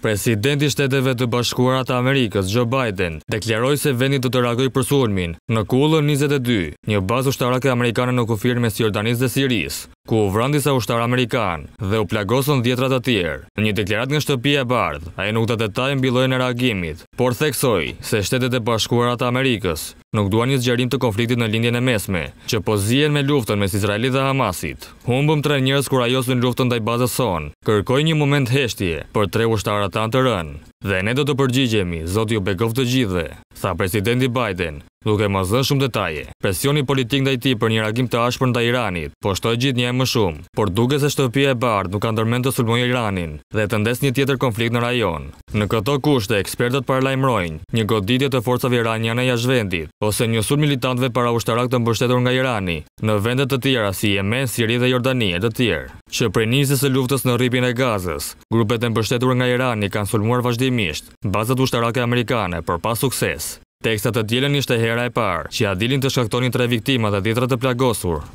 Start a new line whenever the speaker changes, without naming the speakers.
Presidenti shteteve të bashkuarat Amerikës, Joe Biden, deklaroj se vendit të të ragoj për sulmin në kullën 22, një bazë ushtarake Amerikanë në kufirë me Sjordanis dhe Siris, ku u sa ushtar Amerikan dhe u plagosën djetrat të tjerë. Në një deklarat nga shtëpia bardh, a e nuk të detaj bilojnë e reagimit, por theksoj se shtetet e bashkuarat Amerikës nuk duan një zgjerim të konfliktit në lindjen e mesme, që pozien me luftën mes Izraelit dhe Hamasit. Humbëm tre njërës kura josu në luftën daj bazës son, kërkoj një moment heshtje për tre ushtarat të rënë, dhe ne do të përgjigjemi, zot ju begov të gjithë, tha presidenti Biden, duke më zënë shumë detaje. Presioni politik ndaj tij për një reagim të ashpër ndaj Iranit po një gjithnjë më shumë, por duke se shtëpia e bardh nuk ka ndërmend të sulmojë Iranin dhe të ndesë një tjetër konflikt në rajon. Në këto kushte, ekspertët paralajmërojnë një goditje të forcave iraniane jashtë vendit ose një sulm militantëve para ushtarak të mbështetur nga Irani në vende të tjera si Yemen, Siria dhe Jordani e të tjerë. Që prej nisjes së luftës në rripjen e Gazës, grupet e mbështetur nga Irani kanë sulmuar vazhdimisht bazat ushtarake amerikane, për pa sukses. Tekstat të djelen ishte hera e parë, që adilin të shkaktonin tre viktimat dhe ditrat të plagosur.